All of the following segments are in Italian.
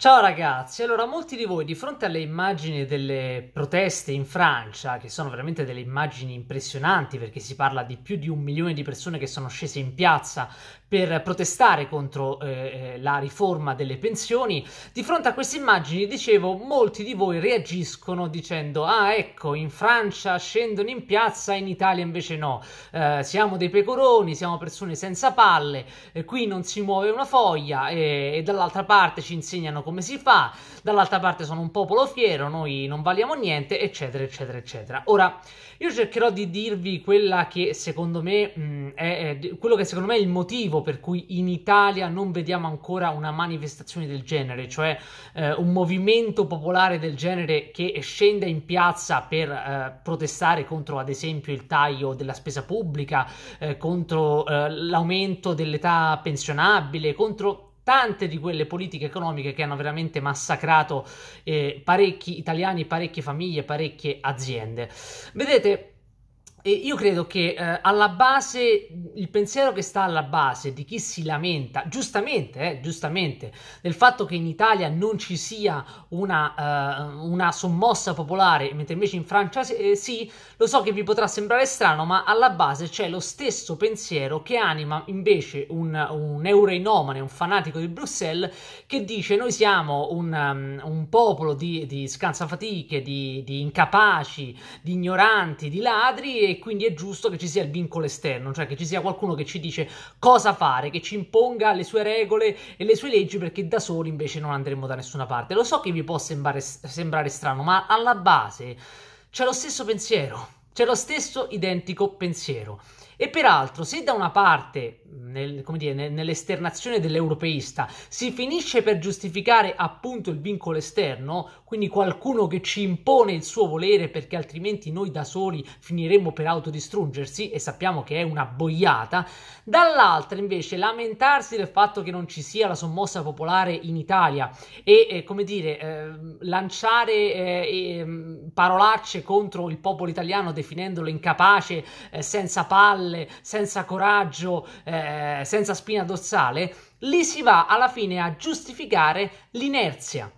Ciao ragazzi, allora molti di voi di fronte alle immagini delle proteste in Francia, che sono veramente delle immagini impressionanti perché si parla di più di un milione di persone che sono scese in piazza per protestare contro eh, eh la riforma delle pensioni, di fronte a queste immagini, dicevo, molti di voi reagiscono dicendo ah ecco, in Francia scendono in piazza, in Italia invece no, eh, siamo dei pecoroni, siamo persone senza palle, eh, qui non si muove una foglia e dall'altra parte ci insegnano come si fa, dall'altra parte sono un popolo fiero, noi non valiamo niente, eccetera, eccetera, eccetera. Ora, io cercherò di dirvi quella che secondo me mh, mm, è, è, quello che secondo me è il motivo per cui in Italia non vediamo ancora una manifestazione del genere, cioè eh, un movimento popolare del genere che scenda in piazza per eh, protestare contro ad esempio il taglio della spesa pubblica, eh, contro eh, l'aumento dell'età pensionabile, contro tante di quelle politiche economiche che hanno veramente massacrato eh, parecchi italiani, parecchie famiglie, parecchie aziende. Vedete, e io credo che eh, alla base, il pensiero che sta alla base di chi si lamenta, giustamente, eh, giustamente del fatto che in Italia non ci sia una, uh, una sommossa popolare, mentre invece in Francia eh, sì, lo so che vi potrà sembrare strano, ma alla base c'è lo stesso pensiero che anima invece un, un eurainomane, un fanatico di Bruxelles, che dice noi siamo un, um, un popolo di, di scansafatiche, di, di incapaci, di ignoranti, di ladri quindi è giusto che ci sia il vincolo esterno, cioè che ci sia qualcuno che ci dice cosa fare, che ci imponga le sue regole e le sue leggi perché da soli invece non andremo da nessuna parte. Lo so che vi può sembrare, sembrare strano, ma alla base c'è lo stesso pensiero, c'è lo stesso identico pensiero. E peraltro, se da una parte, nel, dire, nell'esternazione dell'europeista, si finisce per giustificare appunto il vincolo esterno, quindi qualcuno che ci impone il suo volere perché altrimenti noi da soli finiremmo per autodistruggersi e sappiamo che è una boiata, dall'altra invece lamentarsi del fatto che non ci sia la sommossa popolare in Italia e, eh, come dire, eh, lanciare eh, mm, parolacce contro il popolo italiano definendolo incapace, eh, senza palle, palle, senza coraggio, eh, senza spina dorsale, lì si va alla fine a giustificare l'inerzia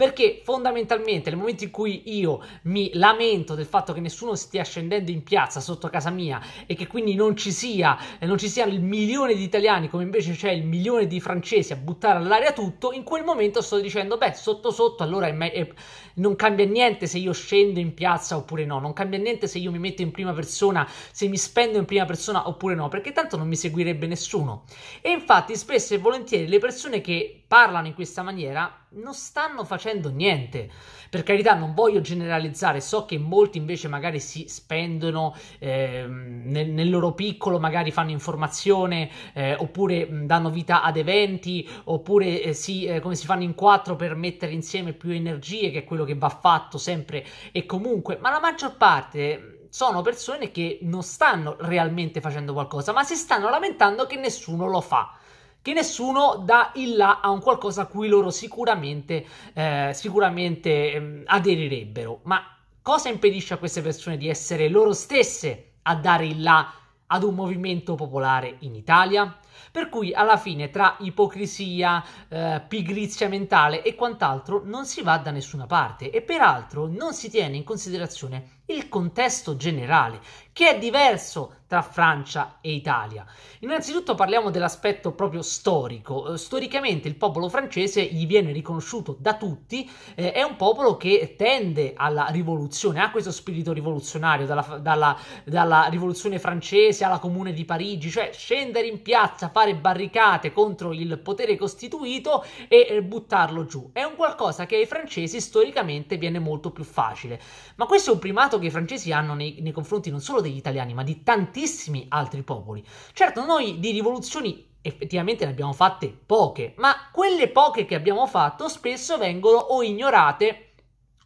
perché fondamentalmente nel momento in cui io mi lamento del fatto che nessuno stia scendendo in piazza sotto casa mia e che quindi non ci sia non ci sia il milione di italiani come invece c'è il milione di francesi a buttare all'aria tutto, in quel momento sto dicendo beh sotto sotto allora è me- è- non cambia niente se io scendo in piazza oppure no, non cambia niente se io mi metto in prima persona, se mi spendo in prima persona oppure no, perché tanto non mi seguirebbe nessuno. E infatti spesso e volentieri le persone che parlano in questa maniera non stanno facendo niente. Per carità, non voglio generalizzare, so che molti invece magari si spendono eh, nel, nel, loro piccolo, magari fanno informazione eh, oppure danno vita ad eventi, oppure eh, si, eh, come si fanno in quattro per mettere insieme più energie, che è quello che va fatto sempre e comunque, ma la maggior parte sono persone che non stanno realmente facendo qualcosa, ma si stanno lamentando che nessuno lo fa che nessuno dà il là a un qualcosa a cui loro sicuramente, eh, sicuramente ehm, aderirebbero. Ma cosa impedisce a queste persone di essere loro stesse a dare il là ad un movimento popolare in Italia? Per cui alla fine tra ipocrisia, eh, pigrizia mentale e quant'altro non si va da nessuna parte e peraltro non si tiene in considerazione il contesto generale, che è diverso tra Francia e Italia. Innanzitutto parliamo dell'aspetto proprio storico. Eh, storicamente il popolo francese gli viene riconosciuto da tutti, eh, è un popolo che tende alla rivoluzione, ha questo spirito rivoluzionario, dalla, dalla, dalla rivoluzione francese alla comune di Parigi, cioè scendere in piazza, fare barricate contro il potere costituito e buttarlo giù. È un qualcosa che ai francesi storicamente viene molto più facile. Ma questo è un primato che i francesi hanno nei, nei confronti non solo degli italiani, ma di tantissimi altri popoli. Certo, noi di rivoluzioni effettivamente ne abbiamo fatte poche, ma quelle poche che abbiamo fatto spesso vengono o ignorate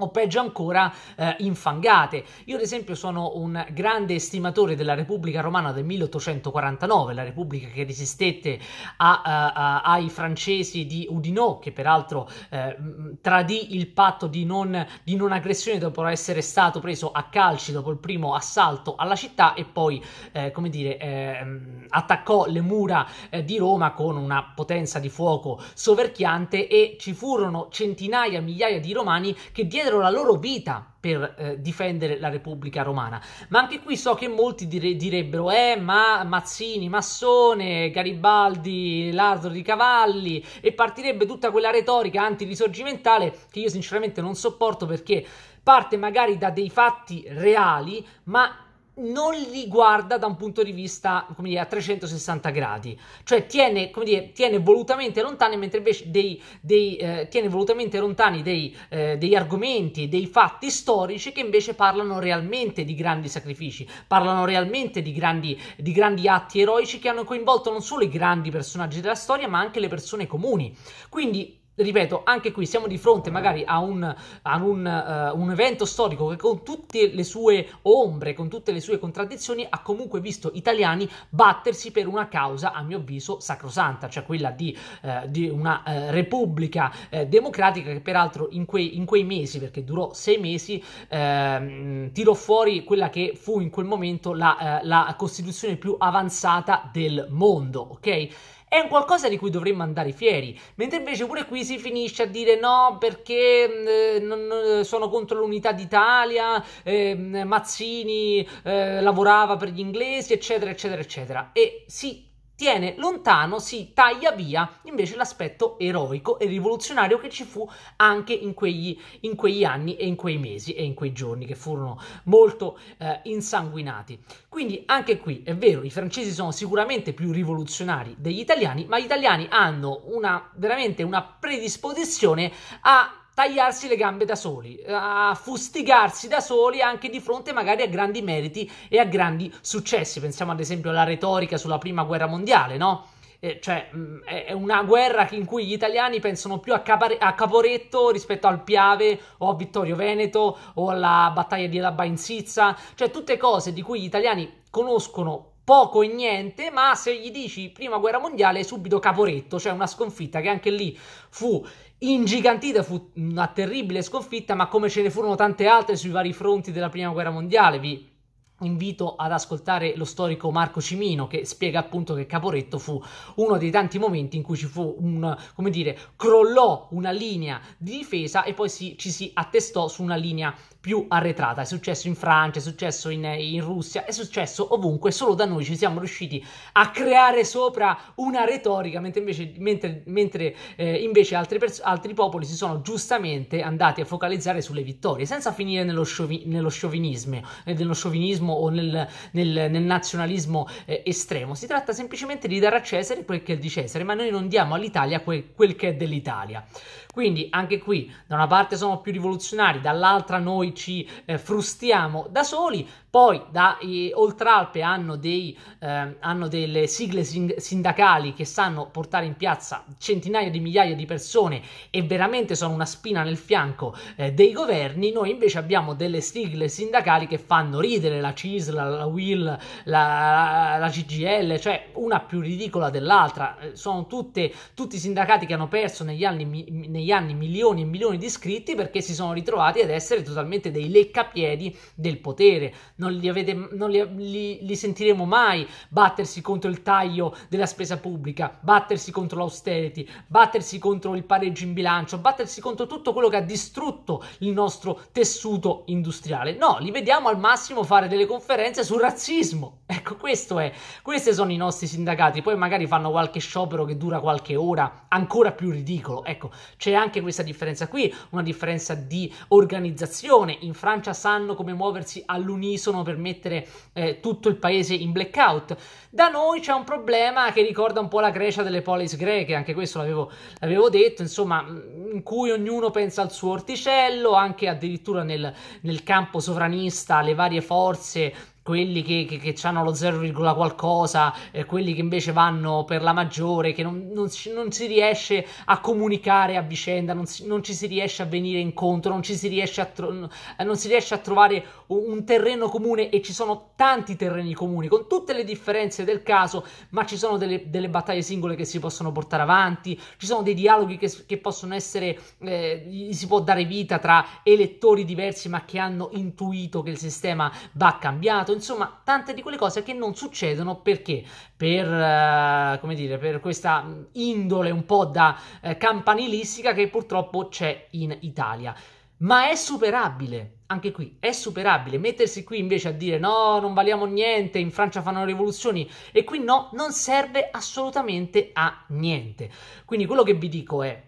o peggio ancora eh, infangate. Io ad esempio sono un grande estimatore della Repubblica Romana del 1849, la Repubblica che resistette a, a, eh, a, ai francesi di Udinò, che peraltro eh, tradì il patto di non, di non, aggressione dopo essere stato preso a calci dopo il primo assalto alla città e poi, eh, come dire, ehm, attaccò le mura eh, di Roma con una potenza di fuoco soverchiante e ci furono centinaia, migliaia di romani che diedero diedero la loro vita per eh, difendere la Repubblica Romana. Ma anche qui so che molti dire- direbbero: eh, ma Mazzini, Massone, Garibaldi, Lazzaro di Cavalli, e partirebbe tutta quella retorica antirisorgimentale che io sinceramente non sopporto perché parte magari da dei fatti reali, ma non li guarda da un punto di vista, come dire, a 360 gradi, cioè tiene, come dire, tiene volutamente lontani, mentre invece dei, dei, eh, tiene volutamente lontani dei, eh, degli argomenti, dei fatti storici che invece parlano realmente di grandi sacrifici, parlano realmente di grandi, di grandi atti eroici che hanno coinvolto non solo i grandi personaggi della storia, ma anche le persone comuni. Quindi ripeto, anche qui siamo di fronte magari a, un, a un, uh, un, evento storico che con tutte le sue ombre, con tutte le sue contraddizioni, ha comunque visto italiani battersi per una causa, a mio avviso, sacrosanta, cioè quella di, uh, di una uh, repubblica democratica che peraltro in quei, in quei, mesi, perché durò sei mesi, ehm, tirò fuori quella che fu in quel momento la, la Costituzione più avanzata del mondo, ok? È un qualcosa di cui dovremmo andare fieri, mentre invece pure qui si finisce a dire no perché eh, non, sono contro l'unità d'Italia, eh, Mazzini eh, lavorava per gli inglesi, eccetera, eccetera, eccetera. E sì, tiene lontano, si taglia via invece l'aspetto eroico e rivoluzionario che ci fu anche in quegli, in quegli anni e in quei mesi e in quei giorni che furono molto eh, insanguinati. Quindi anche qui è vero, i francesi sono sicuramente più rivoluzionari degli italiani, ma gli italiani hanno una, veramente una predisposizione a tagliarsi le gambe da soli, eh, a fustigarsi da soli anche di fronte magari a grandi meriti e a grandi successi. Pensiamo ad esempio alla retorica sulla prima guerra mondiale, no? Eh, cioè, mh, mm, è una guerra in cui gli italiani pensano più a, capare- a, Caporetto rispetto al Piave o a Vittorio Veneto o alla battaglia di Labba in Sizza, cioè tutte cose di cui gli italiani conoscono poco e niente, ma se gli dici prima guerra mondiale subito Caporetto, cioè una sconfitta che anche lì fu ingigantita, fu una terribile sconfitta, ma come ce ne furono tante altre sui vari fronti della prima guerra mondiale, vi invito ad ascoltare lo storico Marco Cimino che spiega appunto che Caporetto fu uno dei tanti momenti in cui ci fu un, come dire, crollò una linea di difesa e poi si, ci si attestò su una linea più arretrata. È successo in Francia, è successo in, in Russia, è successo ovunque, solo da noi ci siamo riusciti a creare sopra una retorica, mentre invece, mentre, mentre, eh, invece altri, pers- altri popoli si sono giustamente andati a focalizzare sulle vittorie, senza finire nello, sciovi- nello sciovinismo, eh, nello sciovinismo populismo o nel, nel, nel nazionalismo eh, estremo, si tratta semplicemente di dare a Cesare quel che è di Cesare, ma noi non diamo all'Italia quel, quel che è dell'Italia. Quindi anche qui da una parte sono più rivoluzionari, dall'altra noi ci eh, frustiamo da soli, poi da eh, Oltralpe hanno, dei, eh, hanno delle sigle sindacali che sanno portare in piazza centinaia di migliaia di persone e veramente sono una spina nel fianco eh, dei governi, noi invece abbiamo delle sigle sindacali che fanno ridere la CISL, la WIL, la, la CGL, cioè una più ridicola dell'altra. Eh, sono tutte, tutti i sindacati che hanno perso negli anni, mi, negli anni milioni e milioni di iscritti perché si sono ritrovati ad essere totalmente dei leccapiedi del potere. Non, li, avete, non li, li, li sentiremo mai battersi contro il taglio della spesa pubblica, battersi contro l'austerity, battersi contro il pareggio in bilancio, battersi contro tutto quello che ha distrutto il nostro tessuto industriale. No, li vediamo al massimo fare delle conferenze sul razzismo. Ecco, questo è. Questi sono i nostri sindacati. Poi magari fanno qualche sciopero che dura qualche ora, ancora più ridicolo. Ecco, c'è anche questa differenza qui, una differenza di organizzazione. In Francia sanno come muoversi all'unisono per mettere eh, tutto il paese in blackout. Da noi c'è un problema che ricorda un po' la Grecia delle polis greche, anche questo l'avevo, l'avevo detto, insomma, mm, in cui ognuno pensa al suo orticello, anche addirittura nel, nel campo sovranista le varie forze все quelli che, che, che hanno lo 0, qualcosa, eh, quelli che invece vanno per la maggiore, che non, non, si, non si riesce a comunicare a vicenda, non, si, non, ci si riesce a venire incontro, non ci si riesce a, tro- eh, non si riesce a trovare un terreno comune e ci sono tanti terreni comuni, con tutte le differenze del caso, ma ci sono delle, delle battaglie singole che si possono portare avanti, ci sono dei dialoghi che, che possono essere, eh, si può dare vita tra elettori diversi ma che hanno intuito che il sistema va cambiato, insomma tante di quelle cose che non succedono perché per, eh, come dire, per questa mm, indole un po' da eh, campanilistica che purtroppo c'è in Italia. Ma è superabile, anche qui è superabile. Mettersi qui invece a dire no, non valiamo niente, in Francia fanno rivoluzioni e qui no, non serve assolutamente a niente. Quindi quello che vi dico è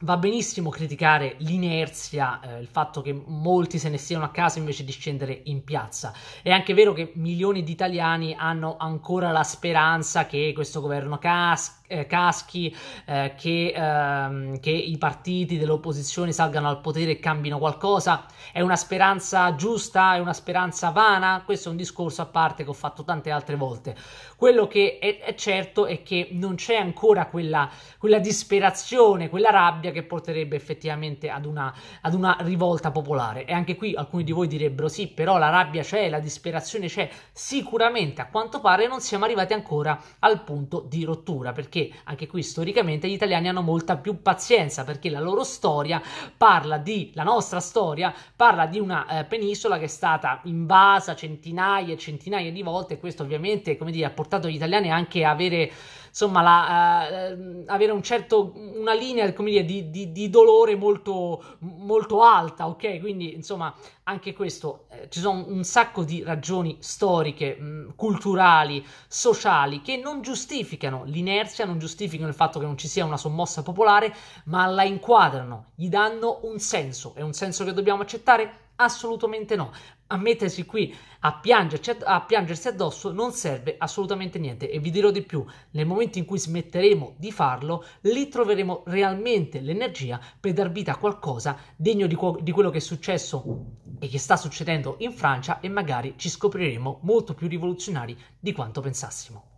Va benissimo criticare l'inerzia, eh, il fatto che molti se ne stiano a casa invece di scendere in piazza. È anche vero che milioni di italiani hanno ancora la speranza che questo governo cas- eh, caschi, eh, che, ehm, che i partiti dell'opposizione salgano al potere e cambino qualcosa. È una speranza giusta? È una speranza vana? Questo è un discorso a parte che ho fatto tante altre volte. Quello che è, è certo è che non c'è ancora quella, quella disperazione, quella rabbia rabbia che porterebbe effettivamente ad una, ad una rivolta popolare. E anche qui alcuni di voi direbbero sì, però la rabbia c'è, la disperazione c'è. Sicuramente a quanto pare non siamo arrivati ancora al punto di rottura, perché anche qui storicamente gli italiani hanno molta più pazienza, perché la loro storia parla di, la nostra storia parla di una eh, penisola che è stata invasa centinaia e centinaia di volte e questo ovviamente, come dire, ha portato gli italiani anche a avere insomma la, eh, avere un certo, una linea come dire, di, di, di dolore molto, molto alta, ok? Quindi insomma anche questo, eh, ci sono un sacco di ragioni storiche, mh, mm, culturali, sociali che non giustificano l'inerzia, non giustificano il fatto che non ci sia una sommossa popolare, ma la inquadrano, gli danno un senso, è un senso che dobbiamo accettare Assolutamente no. A mettersi qui a piangersi, cioè, a piangersi addosso non serve assolutamente niente e vi dirò di più, nel momento in cui smetteremo di farlo, lì troveremo realmente l'energia per dar vita a qualcosa degno di, di quello che è successo e che sta succedendo in Francia e magari ci scopriremo molto più rivoluzionari di quanto pensassimo.